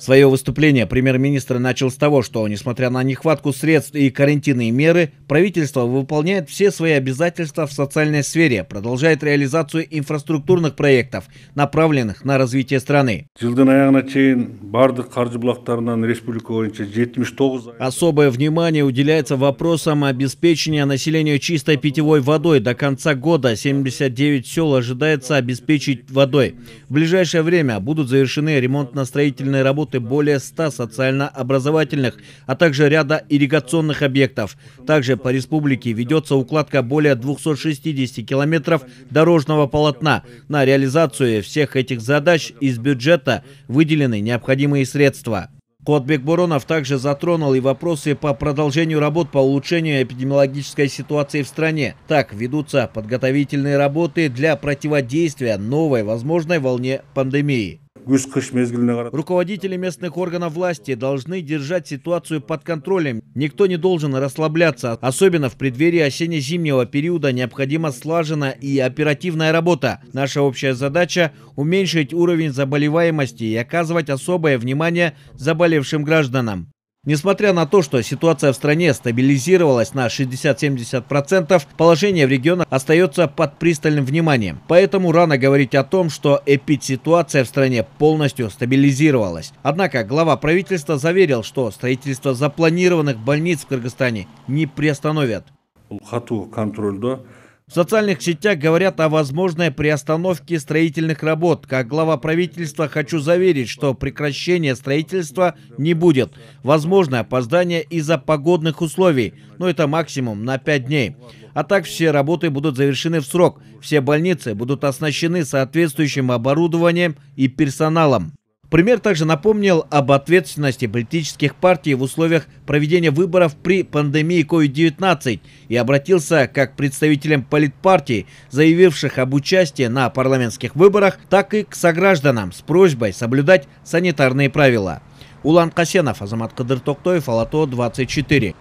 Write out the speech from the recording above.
Свое выступление премьер-министр начал с того, что, несмотря на нехватку средств и карантинные меры, правительство выполняет все свои обязательства в социальной сфере, продолжает реализацию инфраструктурных проектов, направленных на развитие страны. Особое внимание уделяется вопросам обеспечения населения чистой питьевой водой. До конца года 79 сел ожидается обеспечить водой. В ближайшее время будут завершены ремонтно-строительные работы работы более 100 социально-образовательных, а также ряда ирригационных объектов. Также по республике ведется укладка более 260 километров дорожного полотна. На реализацию всех этих задач из бюджета выделены необходимые средства. Котбек Буронов также затронул и вопросы по продолжению работ по улучшению эпидемиологической ситуации в стране. Так ведутся подготовительные работы для противодействия новой возможной волне пандемии. Руководители местных органов власти должны держать ситуацию под контролем. Никто не должен расслабляться. Особенно в преддверии осенне-зимнего периода необходима слаженная и оперативная работа. Наша общая задача – уменьшить уровень заболеваемости и оказывать особое внимание заболевшим гражданам. Несмотря на то, что ситуация в стране стабилизировалась на 60-70%, положение в регионах остается под пристальным вниманием. Поэтому рано говорить о том, что эпидситуация в стране полностью стабилизировалась. Однако глава правительства заверил, что строительство запланированных больниц в Кыргызстане не приостановят. контроль да. В социальных сетях говорят о возможной приостановке строительных работ. Как глава правительства хочу заверить, что прекращения строительства не будет. Возможно опоздание из-за погодных условий, но это максимум на 5 дней. А так все работы будут завершены в срок. Все больницы будут оснащены соответствующим оборудованием и персоналом. Пример также напомнил об ответственности политических партий в условиях проведения выборов при пандемии COVID-19 и обратился как к представителям политпартий, заявивших об участии на парламентских выборах, так и к согражданам с просьбой соблюдать санитарные правила. Улан Касенов, Азамат Кадыр Токтоев, Алато 24.